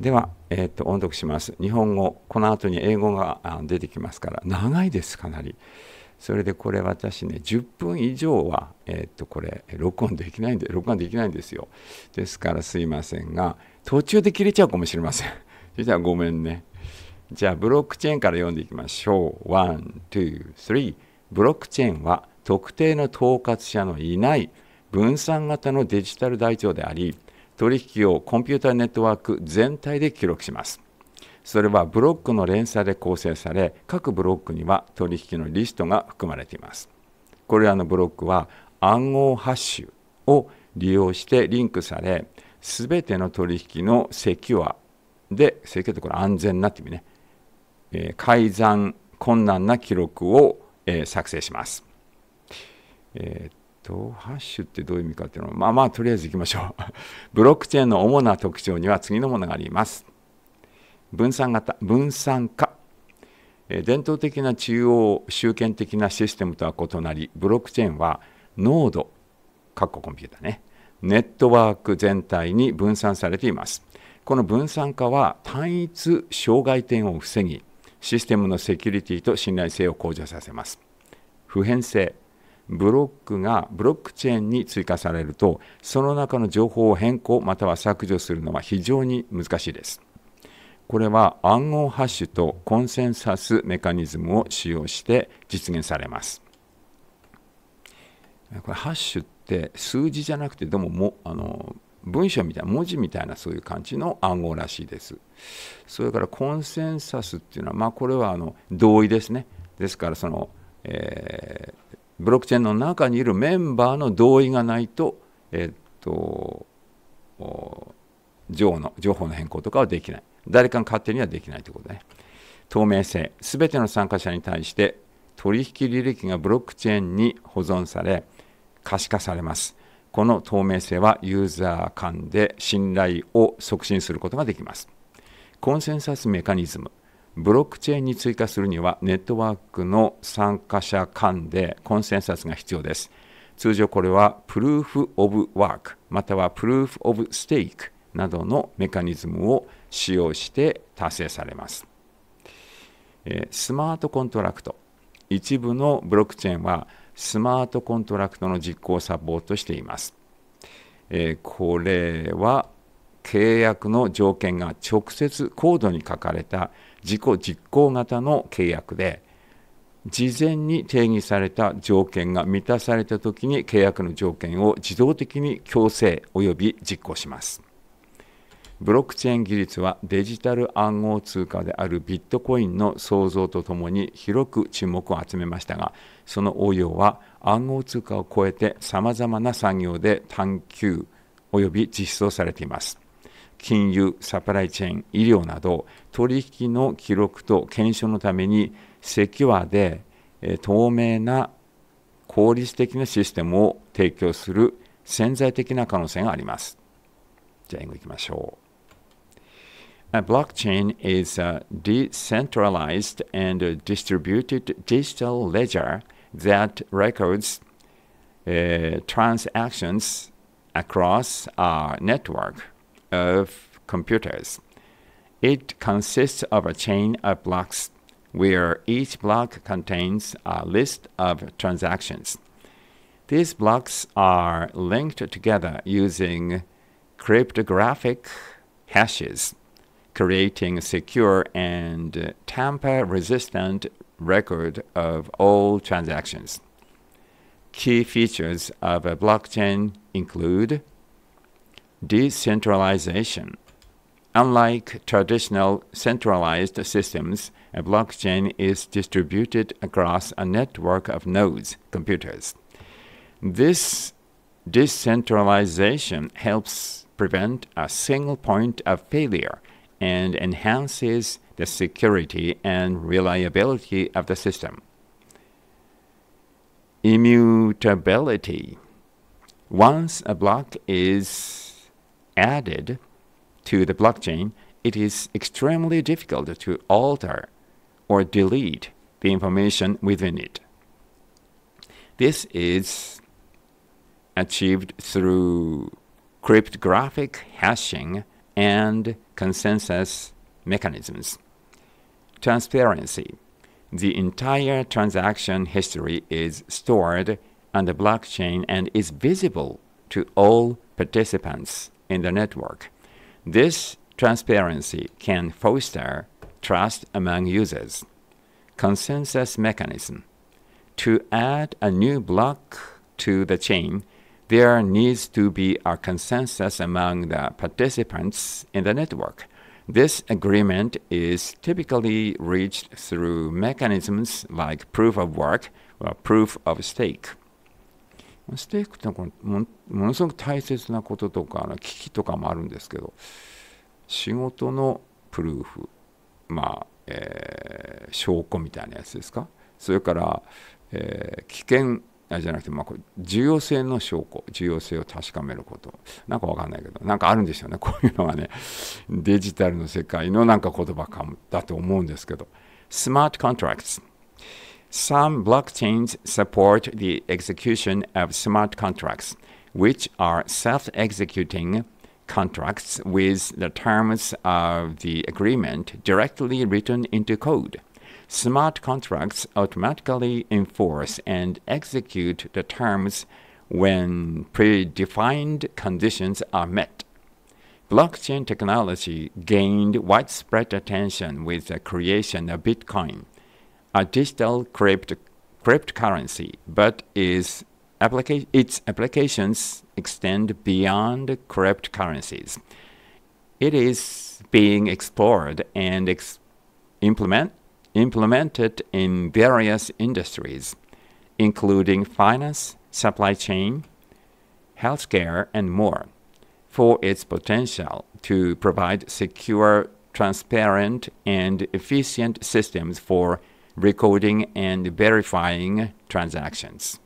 では、えー、と音読します。日本語、この後に英語が出てきますから、長いです、かなり。それでこれ私ね、10分以上は、えっ、ー、と、これ、録音できないんで、録音できないんですよ。ですからすいませんが、途中で切れちゃうかもしれません。そゃあ、ごめんね。じゃあ、ブロックチェーンから読んでいきましょう。1、2、3。ブロックチェーンは特定の統括者のいない分散型のデジタル台帳であり、取引をコンピューターネットワーク全体で記録します。それはブロックの連鎖で構成され、各ブロックには取引のリストが含まれています。これらのブロックは暗号ハッシュを利用してリンクされ、すべての取引のセキュアで、セキュアってこれ安全なって意味ね、え改ざん困難な記録を、え作成します。えーとハッシュってどういう意味かっていうのはまあまあとりあえずいきましょう ブロックチェーンの主な特徴には次のものがあります分散型分散化伝統的な中央集権的なシステムとは異なりブロックチェーンはノードかっこコンピュータねネットワーク全体に分散されていますこの分散化は単一障害点を防ぎシステムのセキュリティと信頼性を向上させます普遍性ブロックがブロックチェーンに追加されるとその中の情報を変更または削除するのは非常に難しいです。これは暗号ハッシュとコンセンサスメカニズムを使用して実現されます。これハッシュって数字じゃなくてどうももあの文章みたいな文字みたいなそういう感じの暗号らしいです。それからコンセンサスっていうのはまあこれはあの同意ですね。ですからその、えーブロックチェーンの中にいるメンバーの同意がないと、えっと、情報の情報の変更とかはできない。誰かが勝手にはできないということね。透明性。すべての参加者に対して取引履歴がブロックチェーンに保存され、可視化されます。この透明性はユーザー間で信頼を促進することができます。コンセンサスメカニズム。ブロックチェーンに追加するにはネットワークの参加者間でコンセンサスが必要です。通常これはプルーフ・オブ・ワークまたはプルーフ・オブ・ステークなどのメカニズムを使用して達成されます。スマートコントラクト一部のブロックチェーンはスマートコントラクトの実行をサポートしています。これは契約の条件が直接コードに書かれた自己実行型の契約で事前に定義された条件が満たされた時に契約の条件を自動的に強制及び実行します。ブロックチェーン技術はデジタル暗号通貨であるビットコインの創造とともに広く注目を集めましたがその応用は暗号通貨を超えてさまざまな産業で探求及び実装されています。金融、サプライチェーン、医療など、取引の記録と検証のために、セキュアで透明な効率的なシステムを提供する潜在的な可能性があります。じゃあ、英語いきましょう。A blockchain is a decentralized and distributed digital ledger that records uh, transactions across our network. of computers. It consists of a chain of blocks where each block contains a list of transactions. These blocks are linked together using cryptographic hashes, creating secure and tamper-resistant record of all transactions. Key features of a blockchain include decentralization. Unlike traditional centralized systems, a blockchain is distributed across a network of nodes, computers. This decentralization helps prevent a single point of failure and enhances the security and reliability of the system. Immutability. Once a block is added to the blockchain, it is extremely difficult to alter or delete the information within it. This is achieved through cryptographic hashing and consensus mechanisms. Transparency. The entire transaction history is stored on the blockchain and is visible to all participants in the network. This transparency can foster trust among users. Consensus mechanism. To add a new block to the chain, there needs to be a consensus among the participants in the network. This agreement is typically reached through mechanisms like proof of work or proof of stake. ステークってのはこのもものすごく大切なこととか危機とかもあるんですけど仕事のプルーフまあ、えー、証拠みたいなやつですかそれから、えー、危険じゃなくて、まあ、重要性の証拠重要性を確かめることなんか分かんないけどなんかあるんですよね こういうのはねデジタルの世界のなんか言葉かだと思うんですけどスマートコントラクト Some blockchains support the execution of smart contracts, which are self-executing contracts with the terms of the agreement directly written into code. Smart contracts automatically enforce and execute the terms when predefined conditions are met. Blockchain technology gained widespread attention with the creation of Bitcoin a digital crypt cryptocurrency, but is applica its applications extend beyond cryptocurrencies. It is being explored and ex implement implemented in various industries, including finance, supply chain, healthcare, and more, for its potential to provide secure, transparent, and efficient systems for recording and verifying transactions.